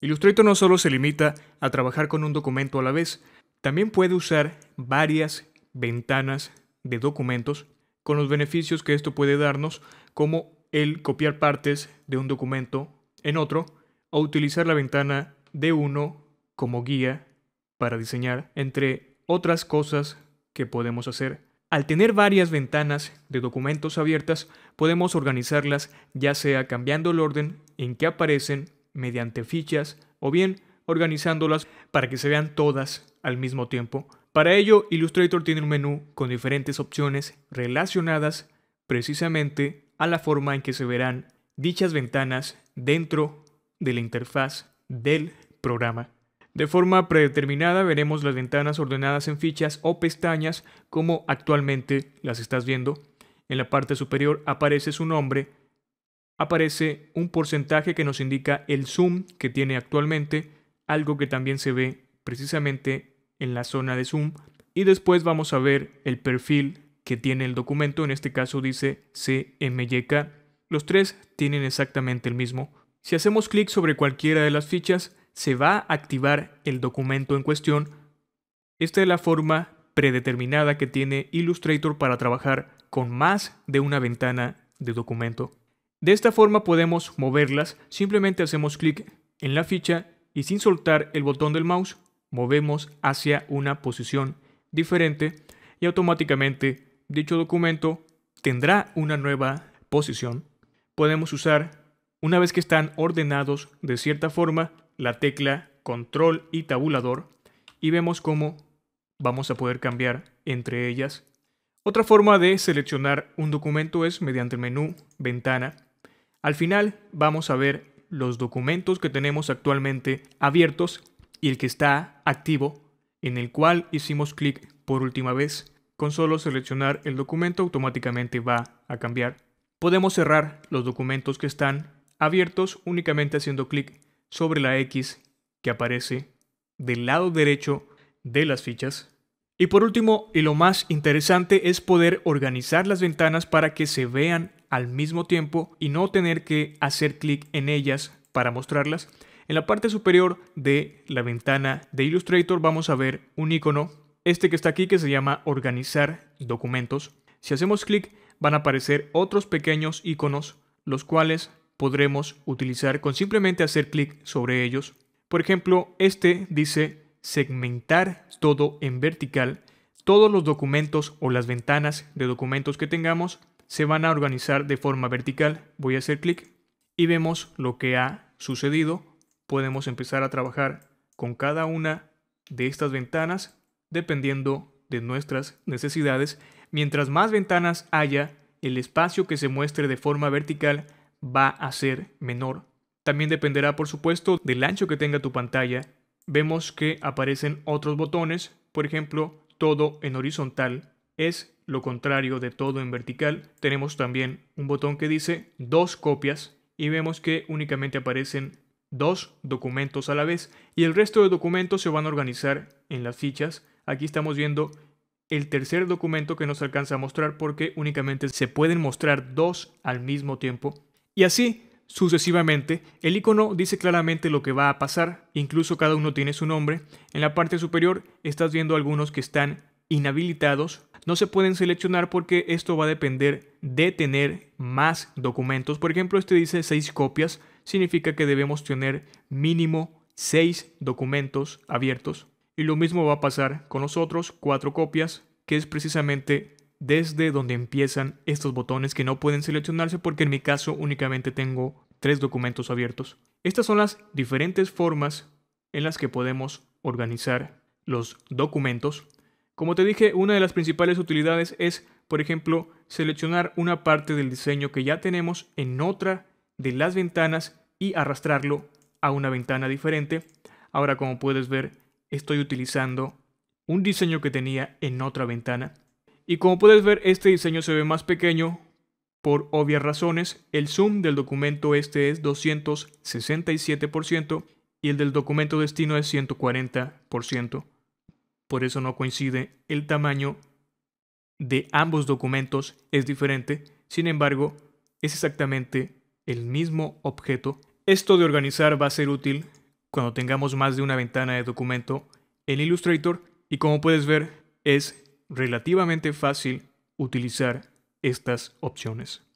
Illustrator no solo se limita a trabajar con un documento a la vez, también puede usar varias ventanas de documentos con los beneficios que esto puede darnos como el copiar partes de un documento en otro o utilizar la ventana de uno como guía para diseñar entre otras cosas que podemos hacer. Al tener varias ventanas de documentos abiertas, podemos organizarlas ya sea cambiando el orden en que aparecen mediante fichas o bien organizándolas para que se vean todas al mismo tiempo. Para ello, Illustrator tiene un menú con diferentes opciones relacionadas precisamente a la forma en que se verán dichas ventanas dentro de la interfaz del programa. De forma predeterminada veremos las ventanas ordenadas en fichas o pestañas como actualmente las estás viendo. En la parte superior aparece su nombre, aparece un porcentaje que nos indica el zoom que tiene actualmente, algo que también se ve precisamente en la zona de zoom, y después vamos a ver el perfil que tiene el documento, en este caso dice CMYK, los tres tienen exactamente el mismo. Si hacemos clic sobre cualquiera de las fichas, se va a activar el documento en cuestión. Esta es la forma predeterminada que tiene Illustrator para trabajar con más de una ventana de documento. De esta forma podemos moverlas, simplemente hacemos clic en la ficha y sin soltar el botón del mouse, movemos hacia una posición diferente y automáticamente dicho documento tendrá una nueva posición. Podemos usar, una vez que están ordenados de cierta forma, la tecla control y tabulador y vemos cómo vamos a poder cambiar entre ellas. Otra forma de seleccionar un documento es mediante el menú ventana al final vamos a ver los documentos que tenemos actualmente abiertos y el que está activo, en el cual hicimos clic por última vez. Con solo seleccionar el documento automáticamente va a cambiar. Podemos cerrar los documentos que están abiertos únicamente haciendo clic sobre la X que aparece del lado derecho de las fichas. Y por último, y lo más interesante, es poder organizar las ventanas para que se vean al mismo tiempo y no tener que hacer clic en ellas para mostrarlas. En la parte superior de la ventana de Illustrator vamos a ver un icono, este que está aquí que se llama organizar documentos. Si hacemos clic van a aparecer otros pequeños iconos, los cuales podremos utilizar con simplemente hacer clic sobre ellos. Por ejemplo, este dice segmentar todo en vertical. Todos los documentos o las ventanas de documentos que tengamos se van a organizar de forma vertical. Voy a hacer clic y vemos lo que ha sucedido. Podemos empezar a trabajar con cada una de estas ventanas dependiendo de nuestras necesidades. Mientras más ventanas haya, el espacio que se muestre de forma vertical va a ser menor. También dependerá, por supuesto, del ancho que tenga tu pantalla. Vemos que aparecen otros botones, por ejemplo, todo en horizontal es lo contrario de todo en vertical. Tenemos también un botón que dice dos copias y vemos que únicamente aparecen dos documentos a la vez y el resto de documentos se van a organizar en las fichas. Aquí estamos viendo el tercer documento que nos alcanza a mostrar porque únicamente se pueden mostrar dos al mismo tiempo. Y así sucesivamente, el icono dice claramente lo que va a pasar, incluso cada uno tiene su nombre. En la parte superior estás viendo algunos que están inhabilitados no se pueden seleccionar porque esto va a depender de tener más documentos. Por ejemplo, este dice 6 copias, significa que debemos tener mínimo 6 documentos abiertos. Y lo mismo va a pasar con los otros 4 copias, que es precisamente desde donde empiezan estos botones que no pueden seleccionarse porque en mi caso únicamente tengo 3 documentos abiertos. Estas son las diferentes formas en las que podemos organizar los documentos como te dije, una de las principales utilidades es, por ejemplo, seleccionar una parte del diseño que ya tenemos en otra de las ventanas y arrastrarlo a una ventana diferente. Ahora, como puedes ver, estoy utilizando un diseño que tenía en otra ventana. Y como puedes ver, este diseño se ve más pequeño por obvias razones. El zoom del documento este es 267% y el del documento destino es 140% por eso no coincide, el tamaño de ambos documentos es diferente, sin embargo, es exactamente el mismo objeto. Esto de organizar va a ser útil cuando tengamos más de una ventana de documento en Illustrator y como puedes ver es relativamente fácil utilizar estas opciones.